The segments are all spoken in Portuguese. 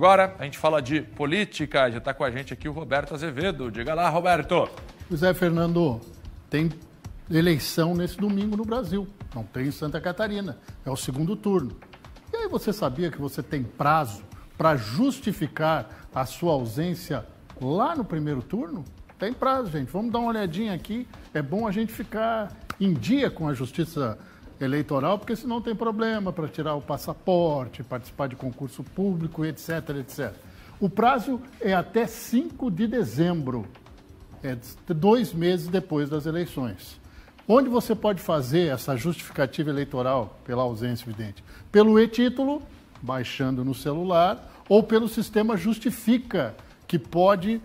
Agora a gente fala de política. Já está com a gente aqui o Roberto Azevedo. Diga lá, Roberto. José Fernando. Tem eleição nesse domingo no Brasil. Não tem em Santa Catarina. É o segundo turno. E aí você sabia que você tem prazo para justificar a sua ausência lá no primeiro turno? Tem prazo, gente. Vamos dar uma olhadinha aqui. É bom a gente ficar em dia com a justiça eleitoral, porque senão tem problema para tirar o passaporte, participar de concurso público, etc, etc. O prazo é até 5 de dezembro, é dois meses depois das eleições. Onde você pode fazer essa justificativa eleitoral pela ausência evidente? Pelo e-título, baixando no celular, ou pelo sistema Justifica, que pode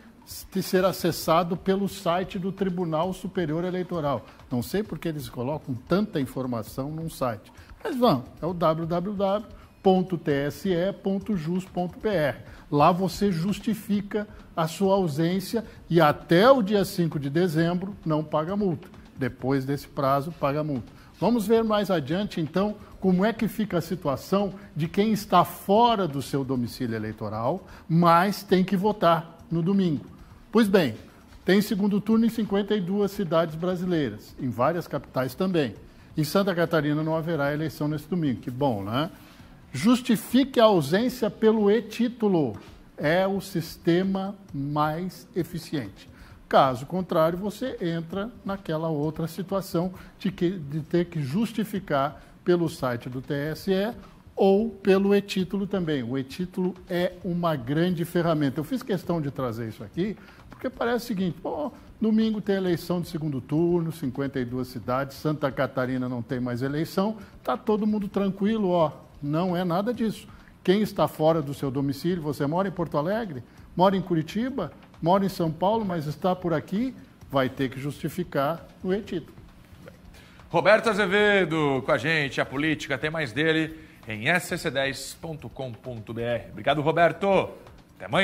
de ser acessado pelo site do Tribunal Superior Eleitoral. Não sei porque eles colocam tanta informação num site. Mas vão, é o www.tse.jus.br. Lá você justifica a sua ausência e até o dia 5 de dezembro não paga multa. Depois desse prazo, paga multa. Vamos ver mais adiante, então, como é que fica a situação de quem está fora do seu domicílio eleitoral, mas tem que votar no domingo. Pois bem, tem segundo turno em 52 cidades brasileiras, em várias capitais também. Em Santa Catarina não haverá eleição nesse domingo, que bom, né? Justifique a ausência pelo e-título. É o sistema mais eficiente. Caso contrário, você entra naquela outra situação de, que, de ter que justificar pelo site do TSE ou pelo e-título também. O e-título é uma grande ferramenta. Eu fiz questão de trazer isso aqui, porque parece o seguinte: bom, domingo tem eleição de segundo turno, 52 cidades, Santa Catarina não tem mais eleição, está todo mundo tranquilo, ó. Não é nada disso. Quem está fora do seu domicílio, você mora em Porto Alegre, mora em Curitiba, mora em São Paulo, mas está por aqui, vai ter que justificar o e-título. Roberto Azevedo com a gente, a política, tem mais dele em sc10.com.br. Obrigado, Roberto. Até amanhã.